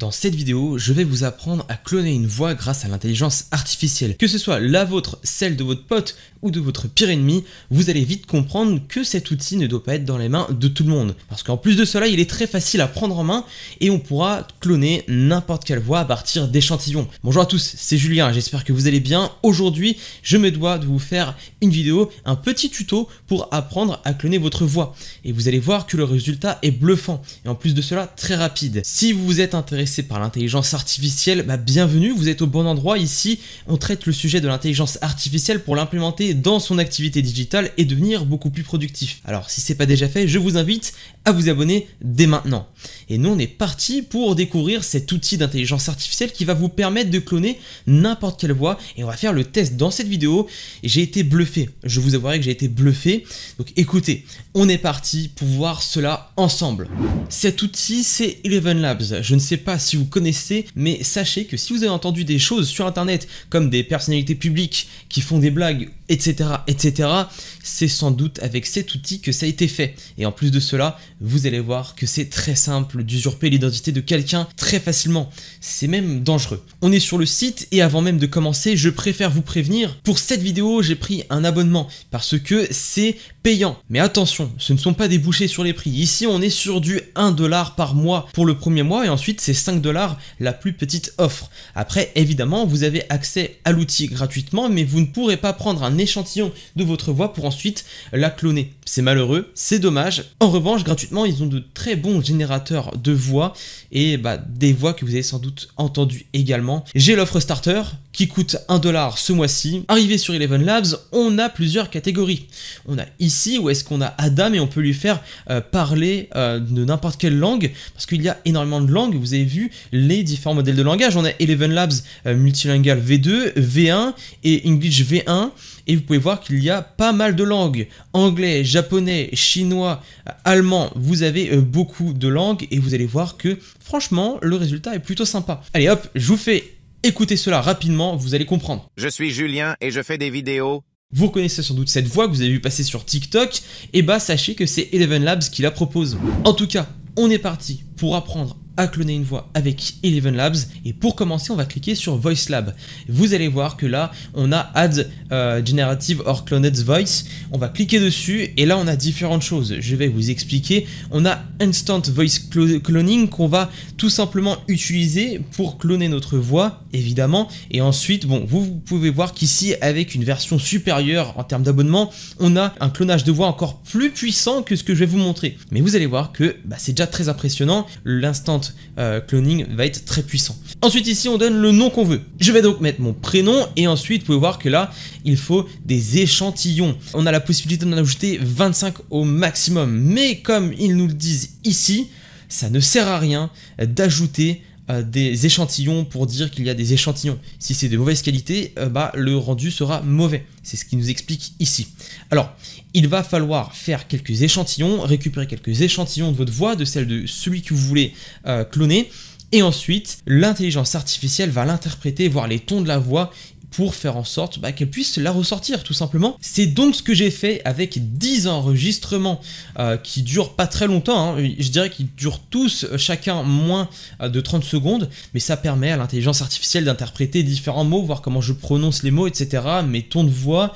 Dans cette vidéo, je vais vous apprendre à cloner une voix grâce à l'intelligence artificielle. Que ce soit la vôtre, celle de votre pote ou de votre pire ennemi, vous allez vite comprendre que cet outil ne doit pas être dans les mains de tout le monde. Parce qu'en plus de cela, il est très facile à prendre en main et on pourra cloner n'importe quelle voix à partir d'échantillons. Bonjour à tous, c'est Julien, j'espère que vous allez bien. Aujourd'hui, je me dois de vous faire une vidéo, un petit tuto pour apprendre à cloner votre voix. Et vous allez voir que le résultat est bluffant et en plus de cela, très rapide. Si vous vous êtes intéressé par l'intelligence artificielle, bah bienvenue, vous êtes au bon endroit. Ici, on traite le sujet de l'intelligence artificielle pour l'implémenter dans son activité digitale et devenir beaucoup plus productif. Alors si c'est pas déjà fait, je vous invite à vous abonner dès maintenant. Et nous, on est parti pour découvrir cet outil d'intelligence artificielle qui va vous permettre de cloner n'importe quelle voix. Et on va faire le test dans cette vidéo. Et j'ai été bluffé. Je vous avouerai que j'ai été bluffé. Donc écoutez, on est parti pour voir cela ensemble. Cet outil, c'est Eleven Labs. Je ne sais pas si vous connaissez, mais sachez que si vous avez entendu des choses sur Internet, comme des personnalités publiques qui font des blagues etc., etc. C'est sans doute avec cet outil que ça a été fait. Et en plus de cela, vous allez voir que c'est très simple d'usurper l'identité de quelqu'un très facilement. C'est même dangereux. On est sur le site et avant même de commencer, je préfère vous prévenir. Pour cette vidéo, j'ai pris un abonnement parce que c'est payant. Mais attention, ce ne sont pas des bouchées sur les prix. Ici, on est sur du 1 dollar par mois pour le premier mois et ensuite c'est 5 dollars la plus petite offre. Après, évidemment, vous avez accès à l'outil gratuitement, mais vous ne pourrez pas prendre un échantillon de votre voix pour ensuite la cloner. C'est malheureux, c'est dommage. En revanche, gratuitement, ils ont de très bons générateurs de voix et bah, des voix que vous avez sans doute entendues également. J'ai l'offre starter qui coûte 1$ ce mois-ci. Arrivé sur Eleven Labs, on a plusieurs catégories. On a ici où est-ce qu'on a Adam et on peut lui faire euh, parler euh, de n'importe quelle langue parce qu'il y a énormément de langues. Vous avez vu les différents modèles de langage. On a Eleven Labs euh, Multilingual V2, V1 et English V1 et vous pouvez voir qu'il y a pas mal de langues. Anglais, japonais, chinois, allemand, vous avez euh, beaucoup de langues et vous allez voir que franchement le résultat est plutôt sympa. Allez hop, je vous fais écouter cela rapidement, vous allez comprendre. Je suis Julien et je fais des vidéos vous reconnaissez sans doute cette voix que vous avez vu passer sur TikTok, et eh bah sachez que c'est Eleven Labs qui la propose. En tout cas, on est parti pour apprendre à cloner une voix avec Eleven Labs. Et pour commencer, on va cliquer sur Voice Lab. Vous allez voir que là, on a Add euh, Generative or Cloned Voice. On va cliquer dessus et là, on a différentes choses. Je vais vous expliquer. On a Instant Voice Cloning qu'on va tout simplement utiliser pour cloner notre voix, évidemment. Et ensuite, bon, vous, pouvez voir qu'ici, avec une version supérieure en termes d'abonnement, on a un clonage de voix encore plus puissant que ce que je vais vous montrer. Mais vous allez voir que bah, c'est déjà très impressionnant l'instant euh, cloning va être très puissant. Ensuite ici on donne le nom qu'on veut. Je vais donc mettre mon prénom et ensuite vous pouvez voir que là il faut des échantillons. On a la possibilité d'en ajouter 25 au maximum mais comme ils nous le disent ici, ça ne sert à rien d'ajouter euh, des échantillons pour dire qu'il y a des échantillons. Si c'est de mauvaise qualité, euh, bah, le rendu sera mauvais. C'est ce qui nous explique ici. Alors, il va falloir faire quelques échantillons, récupérer quelques échantillons de votre voix, de celle de celui que vous voulez euh, cloner. Et ensuite, l'intelligence artificielle va l'interpréter, voir les tons de la voix pour faire en sorte bah, qu'elle puisse la ressortir tout simplement. C'est donc ce que j'ai fait avec 10 enregistrements euh, qui durent pas très longtemps, hein. je dirais qu'ils durent tous euh, chacun moins euh, de 30 secondes, mais ça permet à l'intelligence artificielle d'interpréter différents mots, voir comment je prononce les mots, etc., mes tons de voix,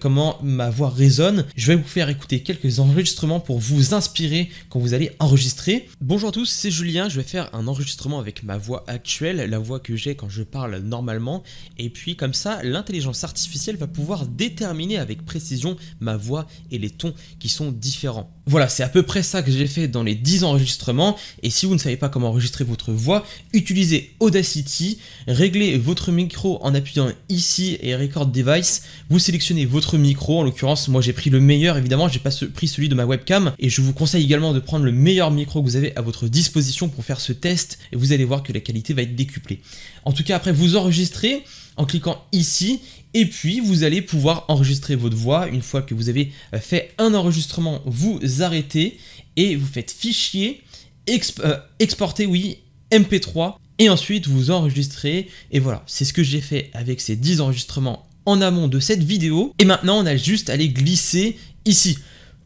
comment ma voix résonne. Je vais vous faire écouter quelques enregistrements pour vous inspirer quand vous allez enregistrer. Bonjour à tous, c'est Julien, je vais faire un enregistrement avec ma voix actuelle, la voix que j'ai quand je parle normalement, et puis comme ça, l'intelligence artificielle va pouvoir déterminer avec précision ma voix et les tons qui sont différents. Voilà, c'est à peu près ça que j'ai fait dans les 10 enregistrements. Et si vous ne savez pas comment enregistrer votre voix, utilisez Audacity, réglez votre micro en appuyant ici et Record Device. Vous sélectionnez votre micro, en l'occurrence, moi j'ai pris le meilleur, évidemment, j'ai pas pris celui de ma webcam. Et je vous conseille également de prendre le meilleur micro que vous avez à votre disposition pour faire ce test. Et vous allez voir que la qualité va être décuplée. En tout cas, après vous enregistrez, en cliquant ici et puis vous allez pouvoir enregistrer votre voix. Une fois que vous avez euh, fait un enregistrement, vous arrêtez et vous faites fichier, euh, exporter, oui, MP3 et ensuite vous enregistrez. Et voilà, c'est ce que j'ai fait avec ces 10 enregistrements en amont de cette vidéo. Et maintenant, on a juste à les glisser ici.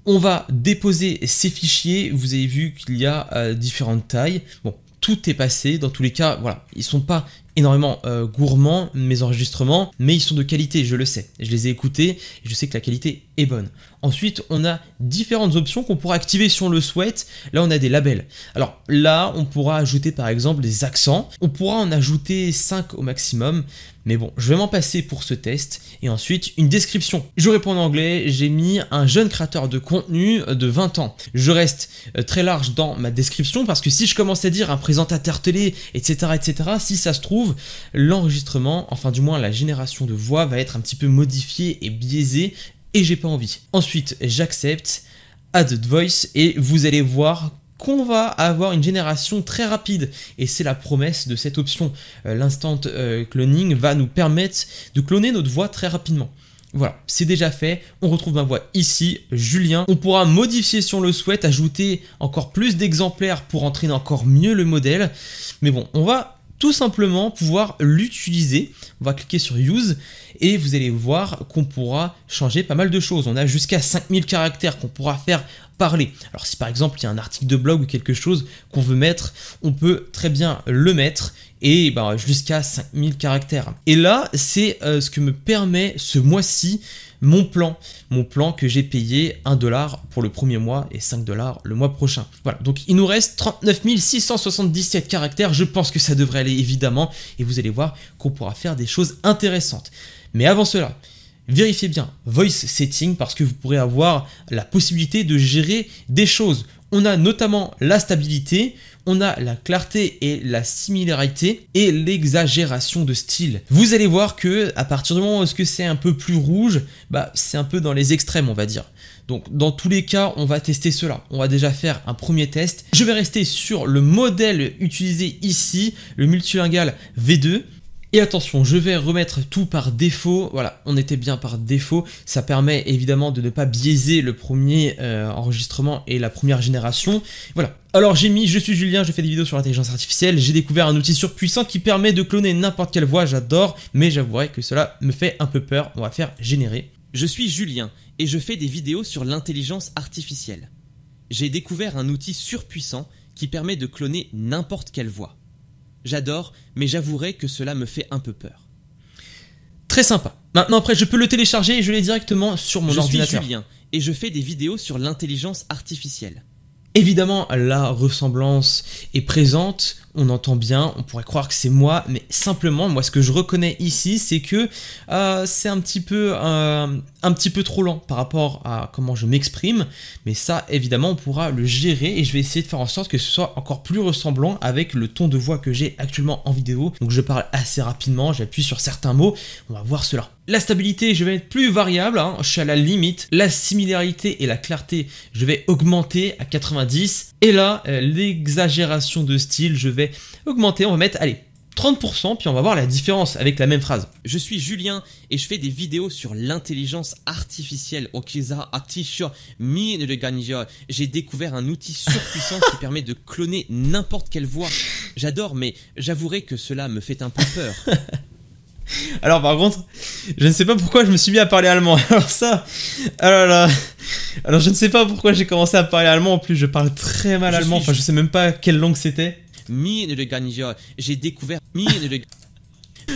On va déposer ces fichiers. Vous avez vu qu'il y a euh, différentes tailles. Bon, tout est passé. Dans tous les cas, voilà, ils sont pas énormément euh, gourmand mes enregistrements, mais ils sont de qualité, je le sais. Je les ai écoutés, je sais que la qualité bonne. Ensuite, on a différentes options qu'on pourra activer si on le souhaite. Là, on a des labels. Alors là, on pourra ajouter par exemple des accents. On pourra en ajouter 5 au maximum. Mais bon, je vais m'en passer pour ce test. Et ensuite, une description. Je réponds en anglais, j'ai mis un jeune créateur de contenu de 20 ans. Je reste euh, très large dans ma description parce que si je commence à dire un présentateur télé, etc., etc., si ça se trouve, l'enregistrement, enfin du moins la génération de voix va être un petit peu modifiée et biaisée et j'ai pas envie. Ensuite, j'accepte, add voice et vous allez voir qu'on va avoir une génération très rapide et c'est la promesse de cette option. Euh, l'instant euh, cloning va nous permettre de cloner notre voix très rapidement. Voilà, c'est déjà fait. On retrouve ma voix ici, Julien. On pourra modifier si on le souhaite, ajouter encore plus d'exemplaires pour entraîner encore mieux le modèle. Mais bon, on va tout simplement pouvoir l'utiliser. On va cliquer sur Use et vous allez voir qu'on pourra changer pas mal de choses. On a jusqu'à 5000 caractères qu'on pourra faire parler. Alors si par exemple il y a un article de blog ou quelque chose qu'on veut mettre, on peut très bien le mettre et ben, jusqu'à 5000 caractères. Et là, c'est euh, ce que me permet ce mois-ci mon plan, mon plan que j'ai payé 1 dollar pour le premier mois et 5 dollars le mois prochain. Voilà, donc il nous reste 39 677 caractères, je pense que ça devrait aller évidemment, et vous allez voir qu'on pourra faire des choses intéressantes. Mais avant cela, vérifiez bien Voice Setting parce que vous pourrez avoir la possibilité de gérer des choses. On a notamment la stabilité, on a la clarté et la similarité et l'exagération de style. Vous allez voir que à partir du moment où ce que c'est un peu plus rouge, bah c'est un peu dans les extrêmes on va dire. Donc dans tous les cas, on va tester cela. On va déjà faire un premier test. Je vais rester sur le modèle utilisé ici, le multilingual V2. Et attention, je vais remettre tout par défaut. Voilà, on était bien par défaut. Ça permet évidemment de ne pas biaiser le premier euh, enregistrement et la première génération. Voilà. Alors j'ai mis Je suis Julien, je fais des vidéos sur l'intelligence artificielle. J'ai découvert un outil surpuissant qui permet de cloner n'importe quelle voix, j'adore, mais j'avouerai que cela me fait un peu peur. On va faire générer. Je suis Julien et je fais des vidéos sur l'intelligence artificielle. J'ai découvert un outil surpuissant qui permet de cloner n'importe quelle voix j'adore, mais j'avouerai que cela me fait un peu peur. Très sympa. Maintenant après, je peux le télécharger et je l'ai directement sur mon ordinateur. Suis Julien et je fais des vidéos sur l'intelligence artificielle. Évidemment, la ressemblance est présente, on entend bien, on pourrait croire que c'est moi, mais simplement, moi, ce que je reconnais ici, c'est que euh, c'est un petit peu euh, un petit peu trop lent par rapport à comment je m'exprime, mais ça, évidemment, on pourra le gérer et je vais essayer de faire en sorte que ce soit encore plus ressemblant avec le ton de voix que j'ai actuellement en vidéo. Donc, je parle assez rapidement, j'appuie sur certains mots, on va voir cela. La stabilité, je vais être plus variable, hein. je suis à la limite. La similarité et la clarté, je vais augmenter à 90. Et là, euh, l'exagération de style, je vais augmenter, on va mettre, allez, 30%, puis on va voir la différence avec la même phrase. Je suis Julien et je fais des vidéos sur l'intelligence artificielle. Ah, j'ai découvert un outil surpuissant qui permet de cloner n'importe quelle voix. J'adore, mais j'avouerai que cela me fait un peu peur. Alors par contre, je ne sais pas pourquoi je me suis mis à parler allemand. Alors ça, ah alors je ne sais pas pourquoi j'ai commencé à parler allemand. En plus, je parle très mal allemand. Enfin, je sais même pas quelle langue c'était mine de garniture. J'ai découvert mine de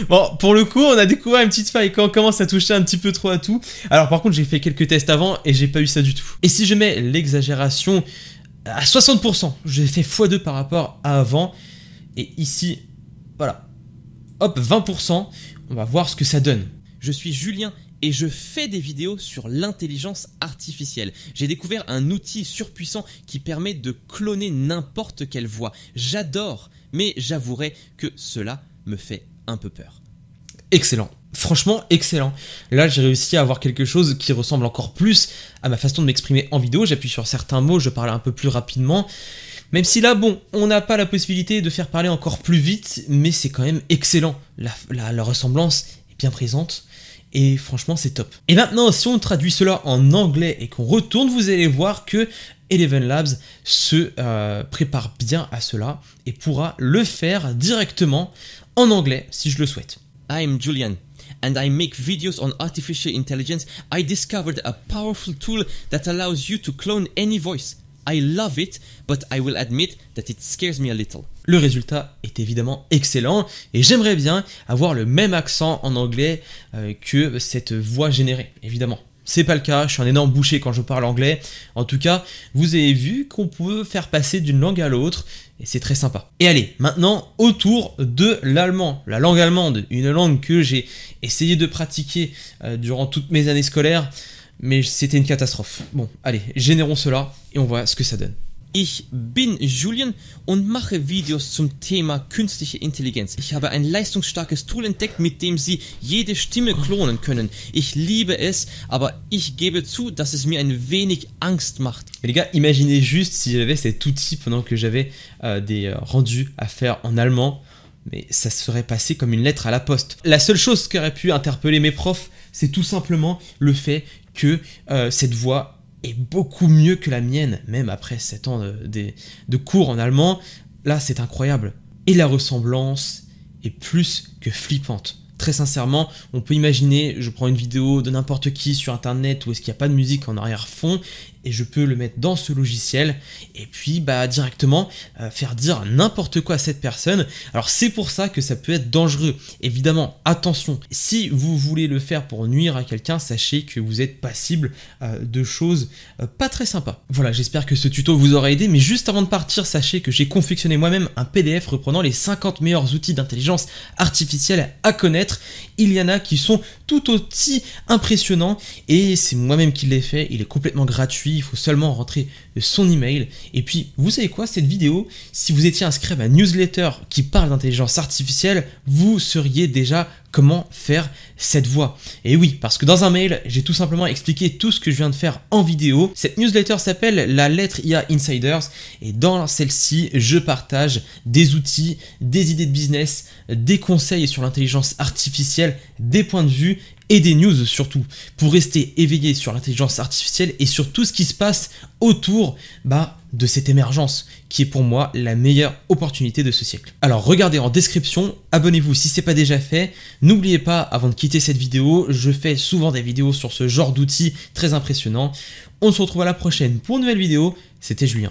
Bon, pour le coup, on a découvert une petite faille quand on commence à toucher un petit peu trop à tout. Alors par contre, j'ai fait quelques tests avant et j'ai pas eu ça du tout. Et si je mets l'exagération à 60%, j'ai fait x2 par rapport à avant. Et ici, voilà, hop, 20%, on va voir ce que ça donne. Je suis Julien et je fais des vidéos sur l'intelligence artificielle. J'ai découvert un outil surpuissant qui permet de cloner n'importe quelle voix. J'adore, mais j'avouerai que cela me fait un peu peur. Excellent. Franchement, excellent. Là, j'ai réussi à avoir quelque chose qui ressemble encore plus à ma façon de m'exprimer en vidéo. J'appuie sur certains mots, je parle un peu plus rapidement. Même si là, bon, on n'a pas la possibilité de faire parler encore plus vite, mais c'est quand même excellent. La, la ressemblance est bien présente et franchement c'est top. Et maintenant si on traduit cela en anglais et qu'on retourne, vous allez voir que Eleven Labs se euh, prépare bien à cela et pourra le faire directement en anglais si je le souhaite. I'm Julian. and I make videos on artificial intelligence, I discovered a powerful tool that allows you to clone any voice. I love it, but I will admit that it scares me a little. Le résultat est évidemment excellent et j'aimerais bien avoir le même accent en anglais euh, que cette voix générée, évidemment. C'est pas le cas, je suis un énorme boucher quand je parle anglais. En tout cas, vous avez vu qu'on peut faire passer d'une langue à l'autre et c'est très sympa. Et allez, maintenant autour de l'allemand, la langue allemande, une langue que j'ai essayé de pratiquer euh, durant toutes mes années scolaires mais c'était une catastrophe. Bon, allez, générons cela et on voit ce que ça donne. Ich bin julien und mache Videos zum Thema künstliche Intelligenz. Ich habe ein leistungsstarkes Tool entdeckt, mit dem Sie jede Stimme klonen können. Ich liebe es, aber ich gebe zu, dass es mir ein wenig Angst macht. les gars, imaginez juste si j'avais cet outil pendant que j'avais euh, des euh, rendus à faire en allemand, mais ça serait passé comme une lettre à la poste. La seule chose qui aurait pu interpeller mes profs, c'est tout simplement le fait euh, cette voix est beaucoup mieux que la mienne, même après 7 ans euh, de, de, cours en allemand. Là, c'est incroyable. Et la ressemblance est plus que flippante. Très sincèrement, on peut imaginer, je prends une vidéo de n'importe qui sur Internet où est-ce qu'il n'y a pas de musique en arrière-fond, et je peux le mettre dans ce logiciel et puis bah directement euh, faire dire n'importe quoi à cette personne. Alors c'est pour ça que ça peut être dangereux. Évidemment, attention, si vous voulez le faire pour nuire à quelqu'un, sachez que vous êtes passible euh, de choses euh, pas très sympas. Voilà, j'espère que ce tuto vous aura aidé, mais juste avant de partir, sachez que j'ai confectionné moi-même un PDF reprenant les 50 meilleurs outils d'intelligence artificielle à connaître il y en a qui sont tout aussi impressionnants et c'est moi-même qui l'ai fait, il est complètement gratuit, il faut seulement rentrer son email. Et puis, vous savez quoi, cette vidéo, si vous étiez inscrit à ma newsletter qui parle d'intelligence artificielle, vous seriez déjà comment faire cette voix. Et oui, parce que dans un mail, j'ai tout simplement expliqué tout ce que je viens de faire en vidéo. Cette newsletter s'appelle la lettre IA Insiders et dans celle-ci, je partage des outils, des idées de business, des conseils sur l'intelligence artificielle, des points de vue et des news surtout, pour rester éveillé sur l'intelligence artificielle et sur tout ce qui se passe autour bah, de cette émergence, qui est pour moi la meilleure opportunité de ce siècle. Alors regardez en description, abonnez-vous si ce n'est pas déjà fait, n'oubliez pas avant de quitter cette vidéo, je fais souvent des vidéos sur ce genre d'outils très impressionnants. On se retrouve à la prochaine pour une nouvelle vidéo, c'était Julien.